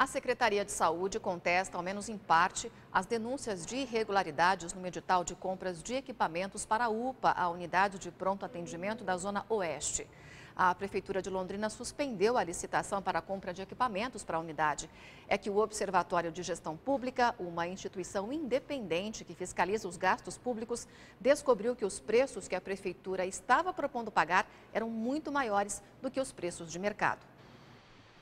A Secretaria de Saúde contesta, ao menos em parte, as denúncias de irregularidades no edital de compras de equipamentos para a UPA, a unidade de pronto atendimento da Zona Oeste. A Prefeitura de Londrina suspendeu a licitação para a compra de equipamentos para a unidade. É que o Observatório de Gestão Pública, uma instituição independente que fiscaliza os gastos públicos, descobriu que os preços que a Prefeitura estava propondo pagar eram muito maiores do que os preços de mercado.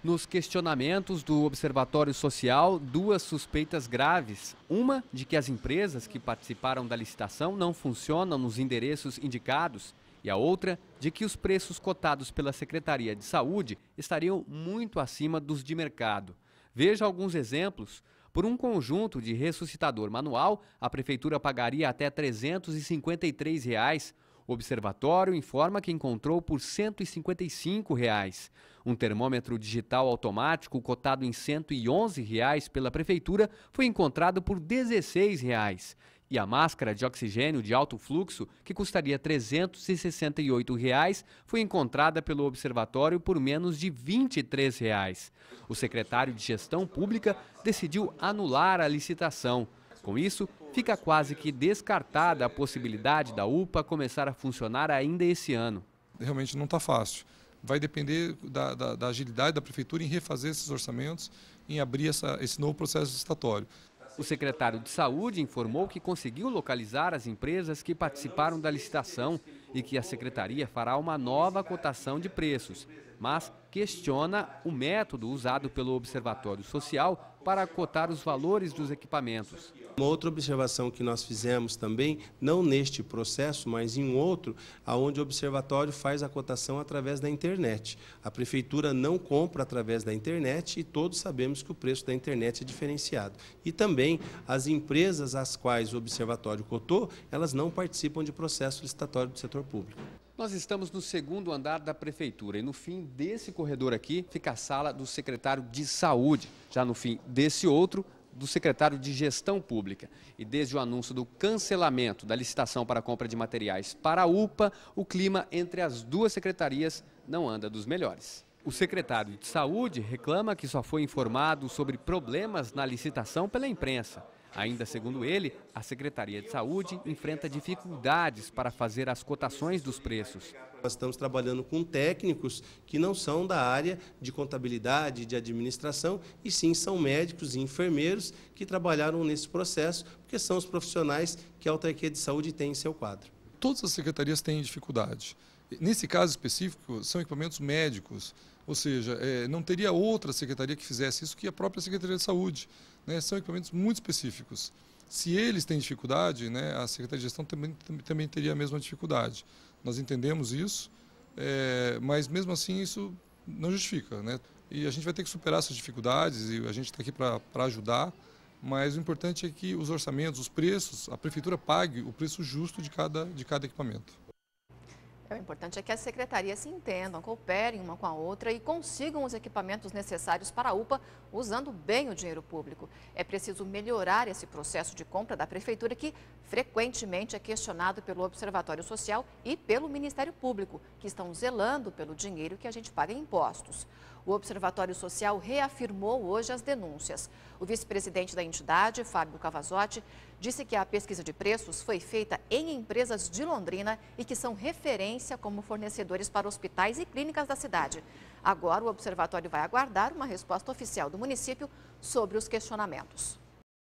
Nos questionamentos do Observatório Social, duas suspeitas graves. Uma de que as empresas que participaram da licitação não funcionam nos endereços indicados, e a outra de que os preços cotados pela Secretaria de Saúde estariam muito acima dos de mercado. Veja alguns exemplos. Por um conjunto de ressuscitador manual, a prefeitura pagaria até R$ 353. Reais, o observatório informa que encontrou por R$ 155. Reais. Um termômetro digital automático cotado em R$ 111 reais pela prefeitura foi encontrado por R$ 16. Reais. E a máscara de oxigênio de alto fluxo, que custaria R$ 368, reais, foi encontrada pelo observatório por menos de R$ 23. Reais. O secretário de Gestão Pública decidiu anular a licitação. Com isso, fica quase que descartada a possibilidade da UPA começar a funcionar ainda esse ano. Realmente não está fácil. Vai depender da, da, da, agilidade da Prefeitura em refazer esses orçamentos, em abrir essa, esse novo processo estatório. O secretário de Saúde informou que conseguiu localizar as empresas que participaram da licitação e que a secretaria fará uma nova cotação de preços, mas questiona o método usado pelo Observatório Social para acotar os valores dos equipamentos. Uma outra observação que nós fizemos também, não neste processo, mas em outro, aonde o observatório faz a cotação através da internet. A prefeitura não compra através da internet e todos sabemos que o preço da internet é diferenciado. E também as empresas às quais o observatório cotou, elas não participam de processo licitatório do setor público. Nós estamos no segundo andar da prefeitura e no fim desse corredor aqui fica a sala do secretário de saúde. Já no fim desse outro, do secretário de Gestão Pública. E desde o anúncio do cancelamento da licitação para a compra de materiais para a UPA, o clima entre as duas secretarias não anda dos melhores. O secretário de Saúde reclama que só foi informado sobre problemas na licitação pela imprensa. Ainda segundo ele, a Secretaria de Saúde enfrenta dificuldades para fazer as cotações dos preços. Nós estamos trabalhando com técnicos que não são da área de contabilidade, de administração, e sim são médicos e enfermeiros que trabalharam nesse processo, porque são os profissionais que a autarquia de saúde tem em seu quadro. Todas as secretarias têm dificuldade. Nesse caso específico, são equipamentos médicos, ou seja, é, não teria outra secretaria que fizesse isso que a própria Secretaria de Saúde. Né? São equipamentos muito específicos. Se eles têm dificuldade, né, a Secretaria de Gestão também, também teria a mesma dificuldade. Nós entendemos isso, é, mas mesmo assim isso não justifica. Né? E a gente vai ter que superar essas dificuldades e a gente está aqui para ajudar, mas o importante é que os orçamentos, os preços, a Prefeitura pague o preço justo de cada, de cada equipamento. É, o importante é que as secretarias se entendam, cooperem uma com a outra e consigam os equipamentos necessários para a UPA usando bem o dinheiro público. É preciso melhorar esse processo de compra da Prefeitura, que frequentemente é questionado pelo Observatório Social e pelo Ministério Público, que estão zelando pelo dinheiro que a gente paga em impostos. O Observatório Social reafirmou hoje as denúncias. O vice-presidente da entidade, Fábio Cavazotti, disse que a pesquisa de preços foi feita em empresas de Londrina e que são referentes como fornecedores para hospitais e clínicas da cidade. Agora, o observatório vai aguardar uma resposta oficial do município sobre os questionamentos.